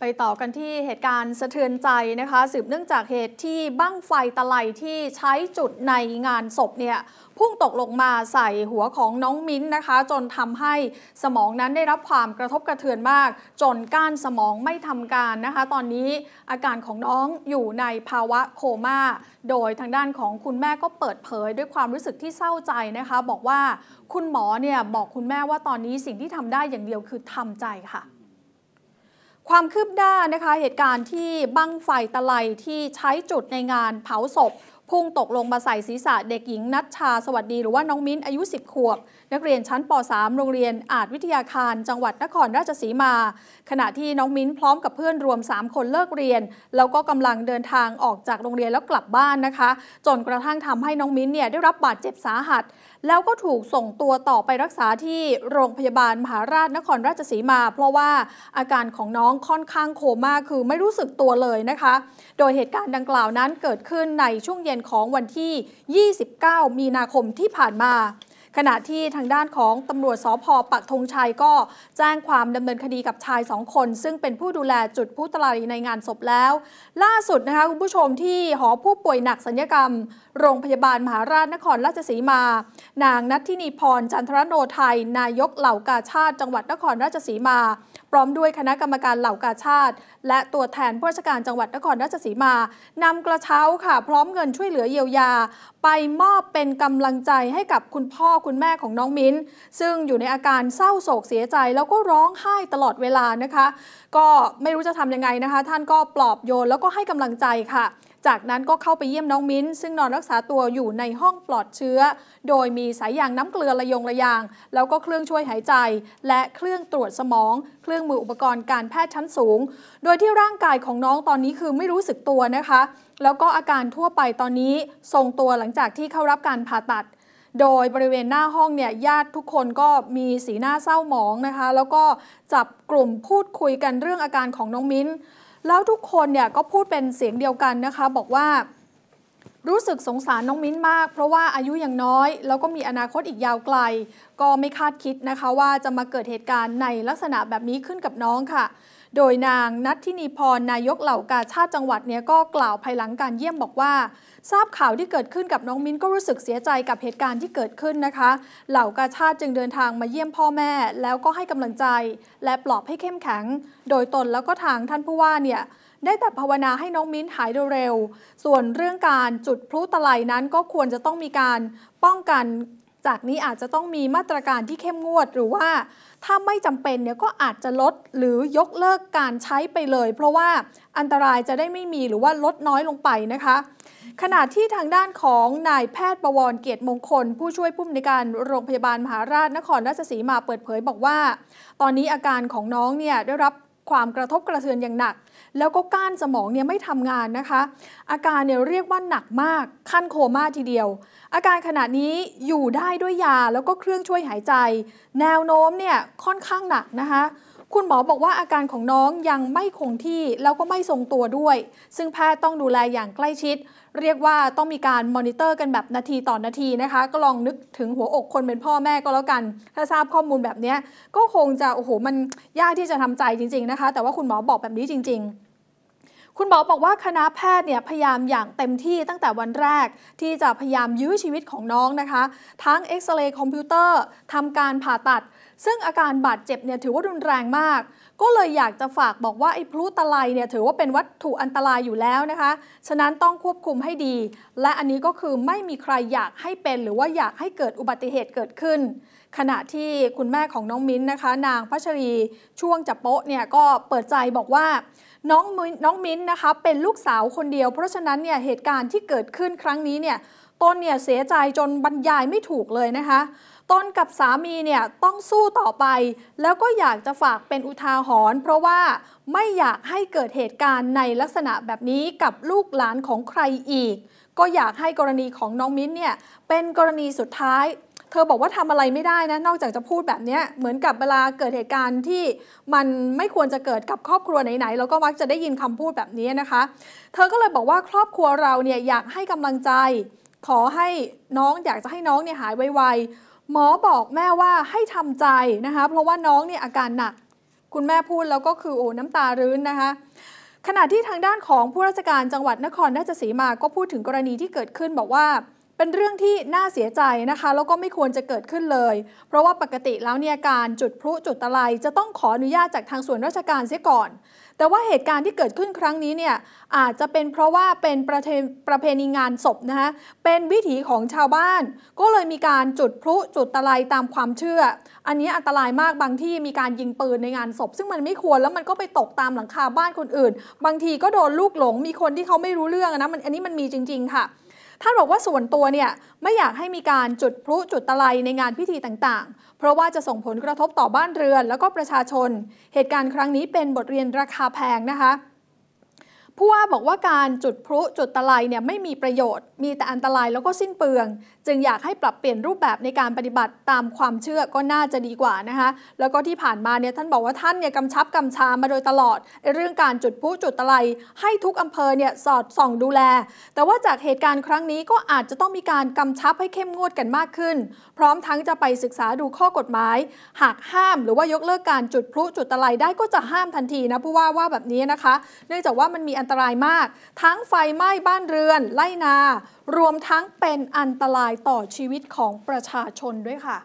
ไปต่อกันที่เหตุการณ์สะเทือนใจนะคะ สืบเนื่องจากเหตุที่บั้งไฟตะไลที่ใช้จุดในงานศพเนี่ยพุ่งตกลงมาใส่หัวของน้องมิ้นนะคะ จนทำให้สมองนั้นได้รับความกระทบกระเทือนมาก จนก้านสมองไม่ทำการนะคะ ตอนนี้อาการของน้องอยู่ในภาวะโคมา่าโดยทางด้านของคุณแม่ก็เปิดเผยด้วยความรู้สึกที่เศร้าใจนะคะ บอกว่าคุณหมอเนี่ยบอกคุณแม่ว่าตอนนี้สิ่งที่ทำได้อย่างเดียวคือทำใจค่ะความคืบหน้านะคะ เหตุการณ์ที่บั้งไฟตะไลที่ใช้จุดในงานเผาศพพุ่งตกลงมาใส่ศีรษะเด็กหญิงนัชชาสวัสดีหรือว่าน้องมิ้นอายุ10ขวบนักเรียนชั้นป .3 โรงเรียนอาจวิทยาคาร จังหวัดนครราชสีมา ขณะที่น้องมิ้นพร้อมกับเพื่อนรวม 3 คนเลิกเรียน แล้วก็กำลังเดินทางออกจากโรงเรียนแล้วกลับบ้านนะคะ จนกระทั่งทำให้น้องมิ้นเนี่ยได้รับบาดเจ็บสาหัส แล้วก็ถูกส่งตัวต่อไปรักษาที่โรงพยาบาลมหาราชนครราชสีมา เพราะว่าอาการของน้องค่อนข้างโคม่าคือไม่รู้สึกตัวเลยนะคะ โดยเหตุการณ์ดังกล่าวนั้นเกิดขึ้นในช่วงเย็นของวันที่ 29 มีนาคมที่ผ่านมาขณะที่ทางด้านของตำรวจสพปักธงชัยก็แจ้งความดำเนินคดีกับชายสองคน ซึ่งเป็นผู้ดูแลจุดผู้ตลาดในงานศพแล้ว ล่าสุดนะคะคุณผู้ชมที่หอผู้ป่วยหนักสัญญกรรม โรงพยาบาลมหาราชนครราชสีมา นางนัททินีพรจันทรโนไทย นายกเหล่ากาชาติจังหวัดนครราชสีมา พร้อมด้วยคณะกรรมการเหล่ากาชาติและตัวแทนผู้ราชการจังหวัดนครราชสีมานำกระเช้าค่ะพร้อมเงินช่วยเหลือเยียวยา ไปมอบเป็นกำลังใจให้กับคุณพ่อคุณแม่ของน้องมิ้น ซึ่งอยู่ในอาการเศร้าโศกเสียใจ แล้วก็ร้องไห้ตลอดเวลานะคะ ก็ไม่รู้จะทำยังไงนะคะ ท่านก็ปลอบโยนแล้วก็ให้กำลังใจค่ะ จากนั้นก็เข้าไปเยี่ยมน้องมิ้น ซึ่งนอนรักษาตัวอยู่ในห้องปลอดเชื้อ โดยมีสายยางน้ำเกลือระยงระยาง แล้วก็เครื่องช่วยหายใจและเครื่องตรวจสมองเครื่องมืออุปกรณ์การแพทย์ชั้นสูง โดยที่ร่างกายของน้องตอนนี้คือไม่รู้สึกตัวนะคะ แล้วก็อาการทั่วไปตอนนี้ทรงตัวหลังจากที่เข้ารับการผ่าตัดโดยบริเวณหน้าห้องเนี่ยญาติทุกคนก็มีสีหน้าเศร้าหมองนะคะ แล้วก็จับกลุ่มพูดคุยกันเรื่องอาการของน้องมิ้น แล้วทุกคนเนี่ยก็พูดเป็นเสียงเดียวกันนะคะ บอกว่า รู้สึกสงสารน้องมิ้นมาก เพราะว่าอายุยังน้อย แล้วก็มีอนาคตอีกยาวไกล ก็ไม่คาดคิดนะคะว่าจะมาเกิดเหตุการณ์ในลักษณะแบบนี้ขึ้นกับน้องค่ะโดยนางนัททินีพรนายกเหล่ากาชาติจังหวัดเนี่ยก็กล่าวภายหลังการเยี่ยมบอกว่า ทราบข่าวที่เกิดขึ้นกับน้องมิ้นก็รู้สึกเสียใจกับเหตุการณ์ที่เกิดขึ้นนะคะ เหล่ากาชาติจึงเดินทางมาเยี่ยมพ่อแม่ แล้วก็ให้กำลังใจ และปลอบให้เข้มแข็ง โดยตนแล้วก็ทางท่านผู้ว่าเนี่ยได้แต่ภาวนาให้น้องมิ้นหายเร็วๆส่วนเรื่องการจุดพลุตะไลนั้นก็ควรจะต้องมีการป้องกันจากนี้อาจจะต้องมีมาตรการที่เข้มงวดหรือว่า ถ้าไม่จำเป็นเนี่ยก็อาจจะลดหรือยกเลิกการใช้ไปเลยเพราะว่าอันตรายจะได้ไม่มีหรือว่าลดน้อยลงไปนะคะขณะที่ทางด้านของนายแพทย์ประวรเกียรติมงคล ผู้ช่วยผู้อำนวยการโรงพยาบาลมหาราชนครราชสีมาเปิดเผยบอกว่า ตอนนี้อาการของน้องเนี่ยได้รับความกระทบกระเทือนอย่างหนัก แล้วก็ก้านสมองเนี่ยไม่ทำงานนะคะ อาการเนี่ยเรียกว่าหนักมากขั้นโคม่าทีเดียว อาการขณะนี้อยู่ได้ด้วยยาแล้วก็เครื่องช่วยหายใจ แนวโน้มเนี่ยค่อนข้างหนักนะคะคุณหมอบอกว่าอาการของน้องยังไม่คงที่แล้วก็ไม่ทรงตัวด้วย ซึ่งแพทย์ต้องดูแลอย่างใกล้ชิดเรียกว่าต้องมีการมอนิเตอร์กันแบบนาทีต่อนนาทีนะคะ ก็ลองนึกถึงหัวอกคนเป็นพ่อแม่ก็แล้วกัน ถ้าทราบข้อมูลแบบนี้ก็คงจะ โอ้โหมันยากที่จะทำใจจริงๆนะคะ แต่ว่าคุณหมอบอกแบบนี้จริงๆคุณหมอบอกว่าคณะแพทย์เนี่ย พยายามอย่างเต็มที่ตั้งแต่วันแรกที่จะพยายามยื้อชีวิตของน้องนะคะ ทั้งเอ็กซเรย์คอมพิวเตอร์ทำการผ่าตัด ซึ่งอาการบาดเจ็บเนี่ยถือว่ารุนแรงมาก ก็เลยอยากจะฝากบอกว่าไอ้พลุตะไลเนี่ยถือว่าเป็นวัตถุอันตรายอยู่แล้วนะคะ ฉะนั้นต้องควบคุมให้ดี และอันนี้ก็คือไม่มีใครอยากให้เป็นหรือว่าอยากให้เกิดอุบัติเหตุเกิดขึ้นขณะที่คุณแม่ของน้องมิ้นนะคะ นางพัชรีช่วงจับโป๊ะเนี่ยก็เปิดใจบอกว่าน้องมิ้น้องมิ้นนะคะเป็นลูกสาวคนเดียวเพราะฉะนั้นเนี่ยเหตุการณ์ที่เกิดขึ้นครั้งนี้เนี่ยต้นเนี่ยเสียใจจนบรรยายไม่ถูกเลยนะคะ ต้นกับสามีเนี่ยต้องสู้ต่อไป แล้วก็อยากจะฝากเป็นอุทาหรณ์เพราะว่าไม่อยากให้เกิดเหตุการณ์ในลักษณะแบบนี้กับลูกหลานของใครอีก ก็อยากให้กรณีของน้องมิ้นเนี่ยเป็นกรณีสุดท้ายเธอบอกว่าทำอะไรไม่ได้นะนอกจากจะพูดแบบนี้เหมือนกับเวลาเกิดเหตุการณ์ที่มันไม่ควรจะเกิดกับครอบครัวไหนๆเราก็มักจะได้ยินคำพูดแบบนี้นะคะ เธอก็เลยบอกว่าครอบครัวเราเนี่ยอยากให้กำลังใจ ขอให้น้องอยากจะให้น้องเนี่ยหายไวๆ หมอบอกแม่ว่าให้ทำใจนะคะ เพราะว่าน้องเนี่ยอาการหนัก คุณแม่พูดแล้วก็คือโอ้น้ำตารื้นนะคะ ขณะที่ทางด้านของผู้ราชการจังหวัดนครราชสีมาก็พูดถึงกรณีที่เกิดขึ้นบอกว่าเป็นเรื่องที่น่าเสียใจนะคะ แล้วก็ไม่ควรจะเกิดขึ้นเลย เพราะว่าปกติแล้วเนี่ยการจุดพลุจุดตะไลจะต้องขออนุญาตจากทางส่วนราชการเสียก่อน แต่ว่าเหตุการณ์ที่เกิดขึ้นครั้งนี้เนี่ยอาจจะเป็นเพราะว่าเป็นประเพประเพณีงานศพนะคะเป็นวิถีของชาวบ้าน ก็เลยมีการจุดพลุจุดตะไลตามความเชื่อ อันนี้อันตรายมากบางที่มีการยิงปืนในงานศพ ซึ่งมันไม่ควรแล้วมันก็ไปตกตามหลังคาบ้านคนอื่น บางทีก็โดนลูกหลง มีคนที่เขาไม่รู้เรื่องนะมันอันนี้มันมีจริง ๆค่ะท่านบอกว่าส่วนตัวเนี่ย ไม่อยากให้มีการจุดพลุจุดตะไลในงานพิธีต่างๆ เพราะว่าจะส่งผลกระทบต่อบ้านเรือนแล้วก็ประชาชน เหตุการณ์ครั้งนี้เป็นบทเรียนราคาแพงนะคะผู้ว่าบอกว่าการจุดพลุจุดตะไลเนี่ยไม่มีประโยชน์มีแต่อันตรายแล้วก็สิ้นเปลือง จึงอยากให้ปรับเปลี่ยนรูปแบบในการปฏิบัติตามความเชื่อก็น่าจะดีกว่านะคะแล้วก็ที่ผ่านมาเนี่ยท่านบอกว่าท่านเนี่ยกำชับกำชามาโดยตลอด เรื่องการจุดพลุจุดตะไลให้ทุกอำเภอเนี่ยสอดส่องดูแล แต่ว่าจากเหตุการณ์ครั้งนี้ก็อาจจะต้องมีการกำชับให้เข้มงวดกันมากขึ้น พร้อมทั้งจะไปศึกษาดูข้อกฎหมาย หากห้ามหรือว่ายกเลิกการจุดพลุจุดตะไลได้ก็จะห้ามทันทีนะผู้ว่าว่าแบบนี้นะคะ เนื่องจากว่ามันมีอันันตรายมากทั้งไฟไหม้บ้านเรือนไล่นา รวมทั้งเป็นอันตรายต่อชีวิตของประชาชนด้วยค่ะ